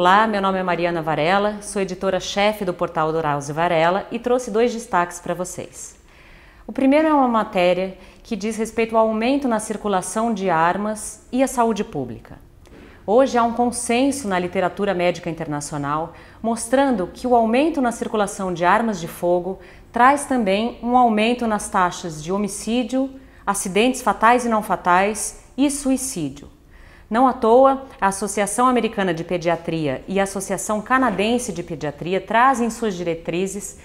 Olá, meu nome é Mariana Varela, sou editora-chefe do portal e Varela e trouxe dois destaques para vocês. O primeiro é uma matéria que diz respeito ao aumento na circulação de armas e à saúde pública. Hoje há um consenso na literatura médica internacional mostrando que o aumento na circulação de armas de fogo traz também um aumento nas taxas de homicídio, acidentes fatais e não fatais e suicídio. Não à toa, a Associação Americana de Pediatria e a Associação Canadense de Pediatria trazem em suas diretrizes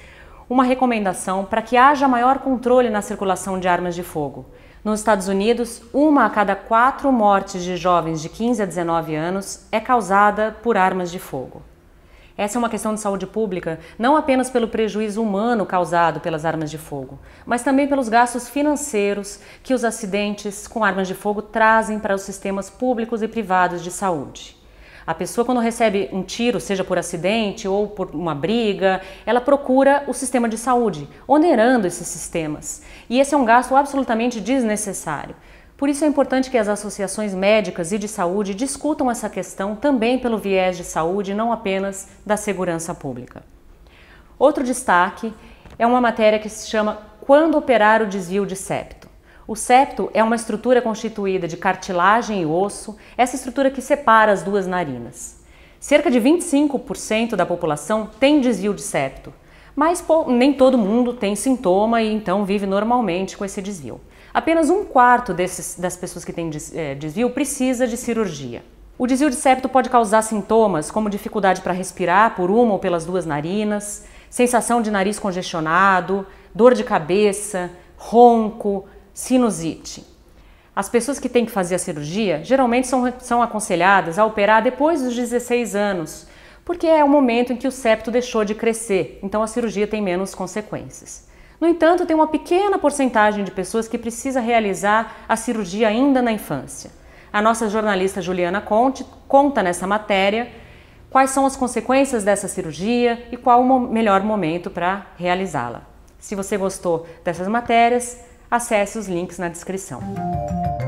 uma recomendação para que haja maior controle na circulação de armas de fogo. Nos Estados Unidos, uma a cada quatro mortes de jovens de 15 a 19 anos é causada por armas de fogo. Essa é uma questão de saúde pública, não apenas pelo prejuízo humano causado pelas armas de fogo, mas também pelos gastos financeiros que os acidentes com armas de fogo trazem para os sistemas públicos e privados de saúde. A pessoa, quando recebe um tiro, seja por acidente ou por uma briga, ela procura o sistema de saúde, onerando esses sistemas. E esse é um gasto absolutamente desnecessário. Por isso é importante que as associações médicas e de saúde discutam essa questão também pelo viés de saúde, não apenas da segurança pública. Outro destaque é uma matéria que se chama Quando operar o desvio de septo. O septo é uma estrutura constituída de cartilagem e osso, essa estrutura que separa as duas narinas. Cerca de 25% da população tem desvio de septo, mas pô, nem todo mundo tem sintoma e então vive normalmente com esse desvio. Apenas um quarto desses, das pessoas que têm eh, desvio precisa de cirurgia. O desvio de septo pode causar sintomas como dificuldade para respirar por uma ou pelas duas narinas, sensação de nariz congestionado, dor de cabeça, ronco, sinusite. As pessoas que têm que fazer a cirurgia geralmente são, são aconselhadas a operar depois dos 16 anos, porque é o momento em que o septo deixou de crescer, então a cirurgia tem menos consequências. No entanto, tem uma pequena porcentagem de pessoas que precisa realizar a cirurgia ainda na infância. A nossa jornalista Juliana Conte conta nessa matéria quais são as consequências dessa cirurgia e qual o melhor momento para realizá-la. Se você gostou dessas matérias, acesse os links na descrição.